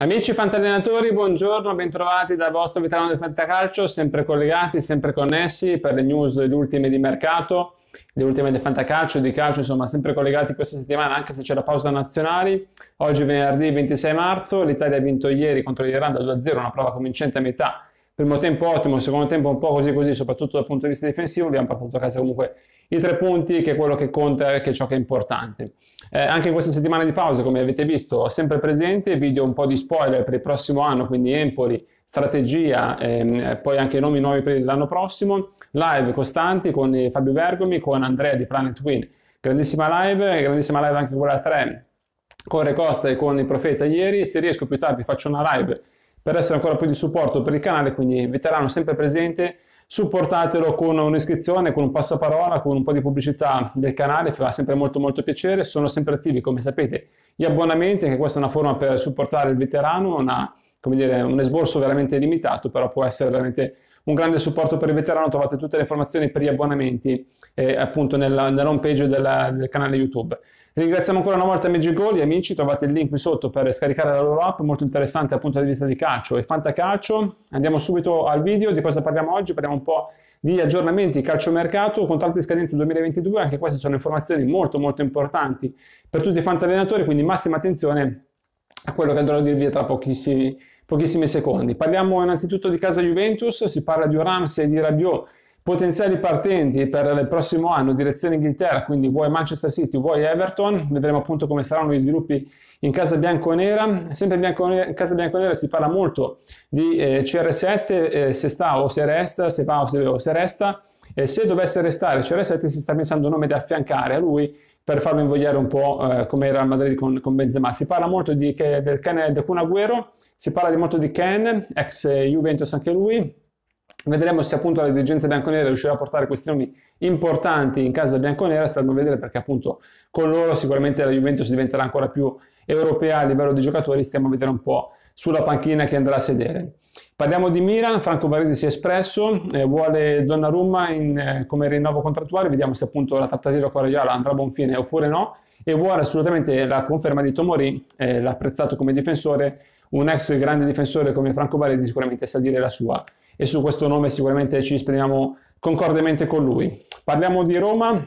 Amici fantallenatori, buongiorno, bentrovati dal vostro veterano del Fantacalcio, sempre collegati, sempre connessi per le news, le ultime di mercato, le ultime del Fantacalcio, di calcio, insomma, sempre collegati questa settimana anche se c'è la pausa nazionali. Oggi venerdì 26 marzo, l'Italia ha vinto ieri contro l'Irlanda 2-0, una prova convincente a metà. Primo tempo ottimo, secondo tempo un po' così così, soprattutto dal punto di vista difensivo, abbiamo portato a casa comunque i tre punti che è quello che conta e che è ciò che è importante. Eh, anche in questa settimana di pausa, come avete visto, ho sempre presente, video un po' di spoiler per il prossimo anno, quindi Empoli, strategia, ehm, poi anche i nomi nuovi per l'anno prossimo, live costanti con Fabio Bergomi, con Andrea di Planet Win, grandissima live, grandissima live anche quella 3 con Re Costa e con il Profeta ieri, se riesco più tardi faccio una live per essere ancora più di supporto per il canale, quindi vi terranno sempre presente supportatelo con un'iscrizione, con un passaparola, con un po' di pubblicità del canale, fa sempre molto molto piacere, sono sempre attivi come sapete gli abbonamenti, che questa è una forma per supportare il veterano, non ha dire, un esborso veramente limitato, però può essere veramente un grande supporto per il veterano, trovate tutte le informazioni per gli abbonamenti eh, appunto nella, nella home page della, del canale YouTube. Ringraziamo ancora una volta MG Go, gli amici, trovate il link qui sotto per scaricare la loro app, molto interessante dal punto di vista di calcio e fantacalcio. Andiamo subito al video, di cosa parliamo oggi? Parliamo un po' di aggiornamenti calciomercato, contratti di scadenza 2022, anche queste sono informazioni molto molto importanti per tutti i fantallenatori, quindi massima attenzione a quello che andrò a dirvi tra pochissimi pochissimi secondi. Parliamo innanzitutto di casa Juventus, si parla di Ramsey e di Rabiot, potenziali partenti per il prossimo anno, direzione Inghilterra, quindi vuoi Manchester City, vuoi Everton, vedremo appunto come saranno gli sviluppi in casa bianconera. Sempre in, bianconera, in casa bianconera si parla molto di eh, CR7, eh, se sta o se resta, se va o se, o se resta. E se dovesse restare Ceresetti si sta pensando a un nome da affiancare a lui per farlo invogliare un po' eh, come era il Madrid con, con, Benzema. Si parla molto di, che, del Ken del Kun Agüero, si parla di molto di Ken, ex Juventus anche lui. Vedremo se appunto la dirigenza bianconera riuscirà a portare questi nomi importanti in casa bianconera, stanno a vedere perché appunto con loro sicuramente la Juventus diventerà ancora più europea a livello di giocatori, stiamo a vedere un po' sulla panchina che andrà a sedere. Parliamo di Milan, Franco Baresi si è espresso, eh, vuole Donnarumma in, eh, come rinnovo contrattuale, vediamo se appunto la trattativa con Real andrà a buon fine oppure no, e vuole assolutamente la conferma di Tomori, eh, l'ha apprezzato come difensore, un ex grande difensore come Franco Baresi sicuramente sa dire la sua e su questo nome sicuramente ci esprimiamo concordemente con lui. Parliamo di Roma,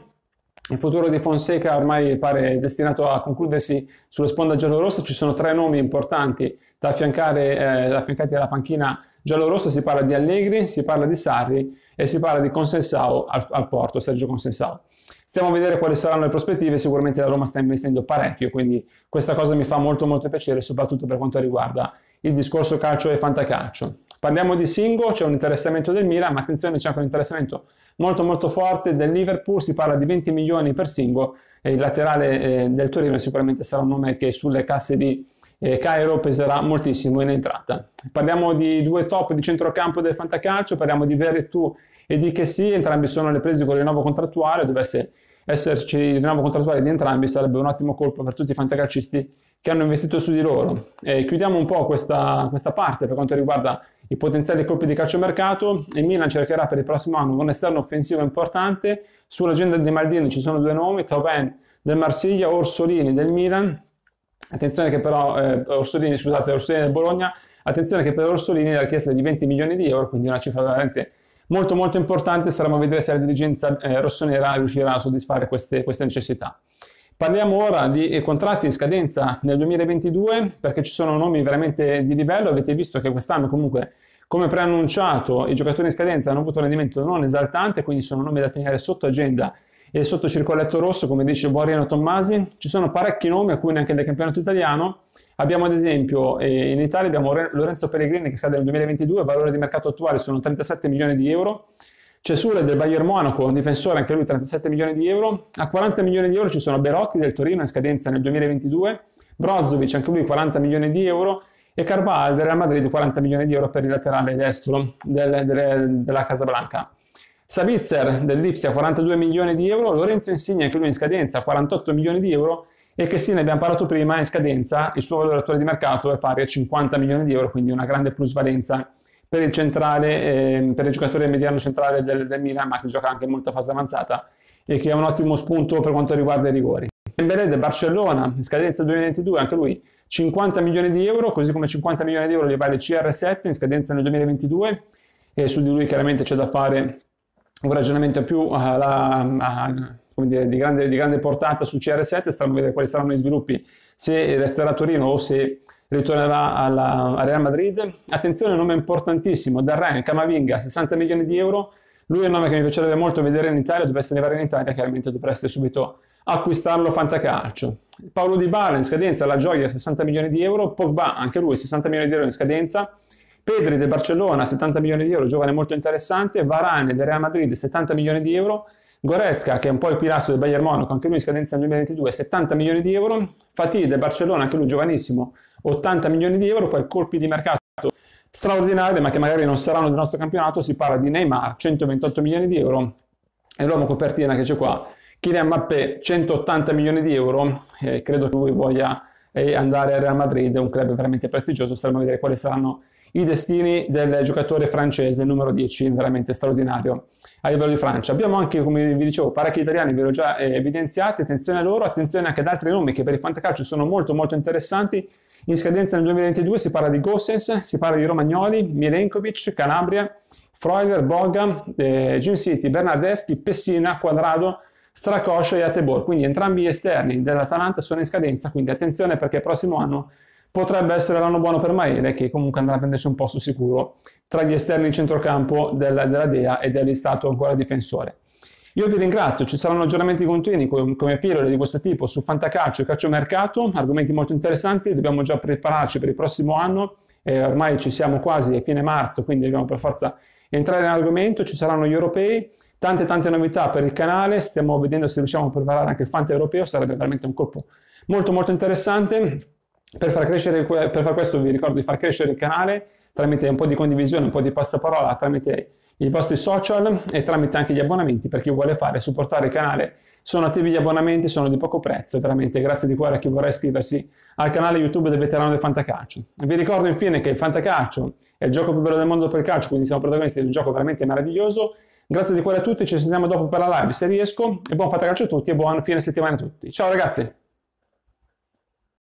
il futuro di Fonseca ormai pare destinato a concludersi sulla sponda giallorossa. Ci sono tre nomi importanti da affiancare eh, affiancati alla panchina giallorossa. Si parla di Allegri, si parla di Sarri e si parla di Consensao al, al Porto, Sergio Consensao. Stiamo a vedere quali saranno le prospettive, sicuramente la Roma sta investendo parecchio, quindi questa cosa mi fa molto molto piacere, soprattutto per quanto riguarda il discorso calcio e fantacalcio. Parliamo di Singo, c'è un interessamento del Milan, ma attenzione c'è anche un interessamento molto molto forte del Liverpool, si parla di 20 milioni per Singo il laterale eh, del Torino sicuramente sarà un nome che sulle casse di eh, Cairo peserà moltissimo in entrata. Parliamo di due top di centrocampo del Fantacalcio, parliamo di Veretù e di Chessy, entrambi sono le prese con il rinnovo contrattuale, dovesse essere esserci il rinnovo contrattuale di entrambi sarebbe un ottimo colpo per tutti i fantacalcisti che hanno investito su di loro. E chiudiamo un po' questa, questa, parte per quanto riguarda i potenziali colpi di calciomercato. Il Milan cercherà per il prossimo anno un esterno offensivo importante. Sull'agenda di Maldini ci sono due nomi, Tauvin del Marsiglia, Orsolini del Milan. Attenzione che però, eh, Orsolini, scusate, Orsolini del Bologna, attenzione che per Orsolini la richiesta è di 20 milioni di euro, quindi una cifra veramente molto molto importante, staremo a vedere se la dirigenza eh, rossonera riuscirà a soddisfare queste, queste necessità. Parliamo ora di eh, contratti in scadenza nel 2022 perché ci sono nomi veramente di livello, avete visto che quest'anno comunque come preannunciato i giocatori in scadenza hanno avuto un rendimento non esaltante, quindi sono nomi da tenere sotto agenda e sotto circoletto rosso, come dice Boriano Tommasi, ci sono parecchi nomi, alcuni anche del campionato italiano. Abbiamo ad esempio eh, in Italia abbiamo Lorenzo Pellegrini che scade nel 2022, valore di mercato attuale sono 37 milioni di euro. C'è del Bayern Monaco, un difensore anche lui 37 milioni di euro. A 40 milioni di euro ci sono Berotti del Torino in scadenza nel 2022, Brozovic anche lui 40 milioni di euro e Carvalho del Real Madrid 40 milioni di euro per il laterale destro del, del, della Casablanca. Savitzer dell'Ipsia 42 milioni di euro, Lorenzo Insigne anche lui in scadenza 48 milioni di euro e che sì, ne abbiamo parlato prima, in scadenza il suo valore attuale di mercato è pari a 50 milioni di euro, quindi una grande plusvalenza per il centrale, eh, per il giocatore mediano centrale del, del Milan, ma che gioca anche in molta fase avanzata e che è un ottimo spunto per quanto riguarda i rigori. Dembélé del Barcellona, in scadenza 2022, anche lui 50 milioni di euro, così come 50 milioni di euro gli vale CR7 in scadenza nel 2022 e su di lui chiaramente c'è da fare un ragionamento più uh, la, uh, Dire, di, grande, di, grande, portata su CR7, stanno a vedere quali saranno gli sviluppi, se resterà a Torino o se ritornerà alla, a Real Madrid. Attenzione, nome importantissimo, Darren Camavinga, 60 milioni di euro, lui è un nome che mi piacerebbe molto vedere in Italia, dovesse arrivare in Italia chiaramente dovreste subito acquistarlo Fantacalcio. Paolo Di Bala in scadenza, la Gioia 60 milioni di euro, Pogba anche lui 60 milioni di euro in scadenza, Pedri del Barcellona 70 milioni di euro, giovane molto interessante, Varane del Real Madrid 70 milioni di euro, Goretzka che è un po' il pilastro del Bayern Monaco, anche lui in scadenza nel 2022 70 milioni di euro, Fatih del Barcellona, anche lui giovanissimo 80 milioni di euro, poi colpi di mercato straordinari ma che magari non saranno del nostro campionato, si parla di Neymar 128 milioni di euro, è l'uomo copertina che c'è qua, Kylian Mbappé 180 milioni di euro, eh, credo che lui voglia eh, andare al Real Madrid, un club veramente prestigioso, staremo a vedere quali saranno i destini del giocatore francese numero 10, veramente straordinario a livello di Francia. Abbiamo anche, come vi dicevo, parecchi italiani, ve l'ho già eh, evidenziati, attenzione a loro, attenzione anche ad altri nomi che per il fantacalcio sono molto molto interessanti. In scadenza nel 2022 si parla di Gossens, si parla di Romagnoli, Milenkovic, Calabria, Freuler, Boga, eh, Jim City, Bernardeschi, Pessina, Quadrado, Stracoscia e Atebor. Quindi entrambi gli esterni dell'Atalanta sono in scadenza, quindi attenzione perché il prossimo anno potrebbe essere l'anno buono per Maire che comunque andrà a prendersi un posto sicuro tra gli esterni in centrocampo della, della Dea e è ancora difensore. Io vi ringrazio, ci saranno aggiornamenti continui come pillole di questo tipo su Fantacalcio e calcio mercato, argomenti molto interessanti, dobbiamo già prepararci per il prossimo anno, eh, ormai ci siamo quasi a fine marzo, quindi dobbiamo per forza entrare in argomento, ci saranno gli europei, tante tante novità per il canale, stiamo vedendo se riusciamo a preparare anche il fante europeo, sarebbe veramente un colpo molto molto interessante per far, crescere, per far, questo vi ricordo di far crescere il canale tramite un po' di condivisione, un po' di passaparola, tramite i vostri social e tramite anche gli abbonamenti per chi vuole fare supportare il canale. Sono attivi gli abbonamenti, sono di poco prezzo, veramente grazie di cuore a chi vorrà iscriversi al canale YouTube del veterano del Fantacalcio. Vi ricordo infine che il Fantacalcio è il gioco più bello del mondo per il calcio, quindi siamo protagonisti di un gioco veramente meraviglioso. Grazie di cuore a tutti, ci sentiamo dopo per la live se riesco e buon Fantacalcio a tutti e buon fine settimana a tutti. Ciao ragazzi!